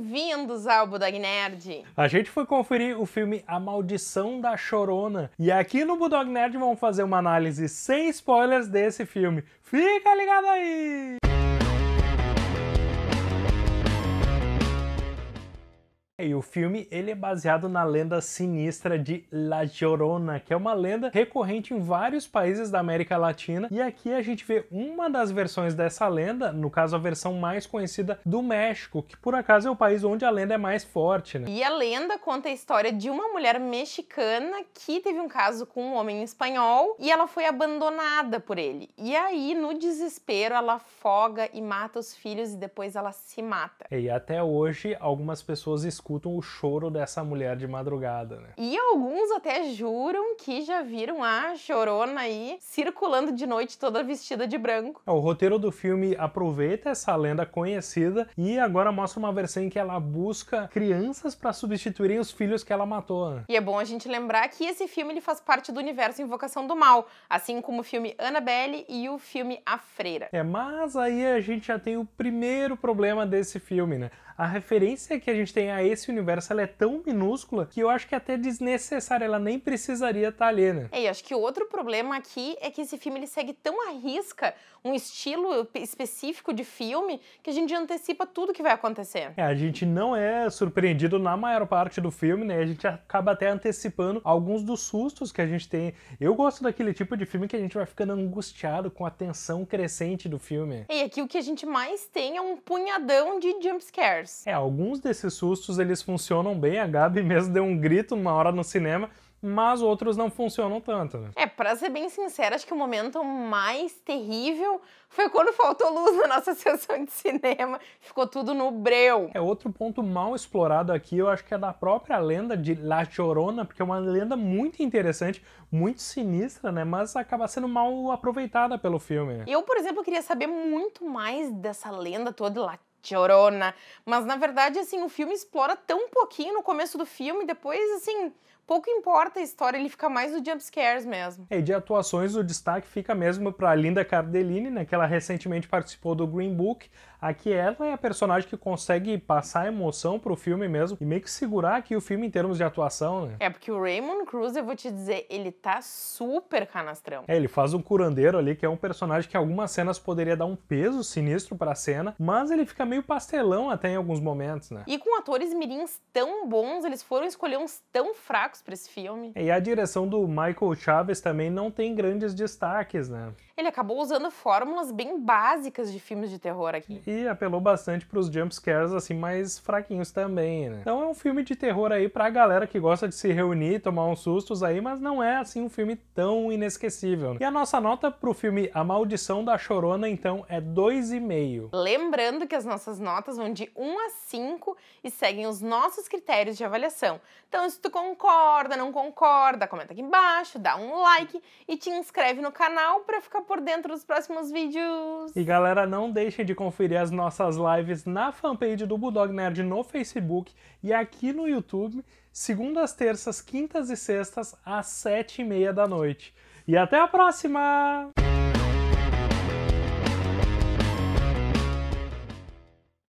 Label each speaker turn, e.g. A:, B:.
A: Bem-vindos ao Budog Nerd!
B: A gente foi conferir o filme A Maldição da Chorona e aqui no Budog Nerd vamos fazer uma análise sem spoilers desse filme. Fica ligado aí! É, e o filme ele é baseado na lenda sinistra de La Llorona, que é uma lenda recorrente em vários países da América Latina. E aqui a gente vê uma das versões dessa lenda, no caso a versão mais conhecida do México, que por acaso é o país onde a lenda é mais forte. Né? E
A: a lenda conta a história de uma mulher mexicana que teve um caso com um homem espanhol e ela foi abandonada por ele. E aí, no desespero, ela afoga e mata os filhos e depois ela se mata.
B: É, e até hoje algumas pessoas escutam escutam o choro dessa mulher de madrugada, né?
A: E alguns até juram que já viram a chorona aí circulando de noite toda vestida de branco.
B: É, o roteiro do filme aproveita essa lenda conhecida e agora mostra uma versão em que ela busca crianças para substituírem os filhos que ela matou. Né?
A: E é bom a gente lembrar que esse filme ele faz parte do universo Invocação do Mal, assim como o filme Annabelle e o filme A Freira.
B: É, mas aí a gente já tem o primeiro problema desse filme, né? A referência que a gente tem a esse esse universo ela é tão minúscula que eu acho que é até desnecessária, ela nem precisaria estar tá ali, né?
A: É, e acho que outro problema aqui é que esse filme ele segue tão à risca um estilo específico de filme que a gente antecipa tudo que vai acontecer.
B: É, a gente não é surpreendido na maior parte do filme, né? A gente acaba até antecipando alguns dos sustos que a gente tem. Eu gosto daquele tipo de filme que a gente vai ficando angustiado com a tensão crescente do filme.
A: E aqui o que a gente mais tem é um punhadão de jumpscares. É,
B: alguns desses sustos eles funcionam bem. A Gabi mesmo deu um grito uma hora no cinema
A: mas outros não funcionam tanto. Né? É, pra ser bem sincera, acho que o momento mais terrível foi quando faltou luz na nossa sessão de cinema, ficou tudo no breu.
B: É outro ponto mal explorado aqui, eu acho que é da própria lenda de La Chorona, porque é uma lenda muito interessante, muito sinistra, né, mas acaba sendo mal aproveitada pelo filme. Né?
A: Eu, por exemplo, queria saber muito mais dessa lenda toda de La chorona. Mas na verdade, assim, o filme explora tão pouquinho no começo do filme, depois, assim, pouco importa a história, ele fica mais no jumpscares mesmo.
B: É, de atuações, o destaque fica mesmo para Linda Cardellini, né, que ela recentemente participou do Green Book. Aqui ela é a personagem que consegue passar emoção pro filme mesmo e meio que segurar aqui o filme em termos de atuação, né?
A: É, porque o Raymond Cruz, eu vou te dizer, ele tá super canastrão.
B: É, ele faz um curandeiro ali, que é um personagem que algumas cenas poderia dar um peso sinistro pra cena, mas ele fica meio pastelão até em alguns momentos, né? E com
A: atores mirins tão bons, eles foram escolher uns tão fracos destaques para esse filme.
B: E a direção do Michael Chaves também não tem grandes destaques, né?
A: Ele acabou usando fórmulas bem básicas de filmes de terror aqui.
B: E apelou bastante para os jumpscares assim mais fraquinhos também, né? Então é um filme de terror aí para a galera que gosta de se reunir, tomar uns sustos aí, mas não é assim um filme tão inesquecível. Né? E a nossa nota pro filme A Maldição da Chorona então é 2,5.
A: Lembrando que as nossas notas vão de 1 a 5 e seguem os nossos critérios de avaliação. Então se tu concorda concorda, não concorda, comenta aqui embaixo, dá um like e te inscreve no canal para ficar por dentro dos próximos vídeos.
B: E galera, não deixem de conferir as nossas lives na fanpage do Bulldog Nerd no Facebook e aqui no YouTube, segundas, terças, quintas e sextas, às sete e meia da noite. E até a próxima!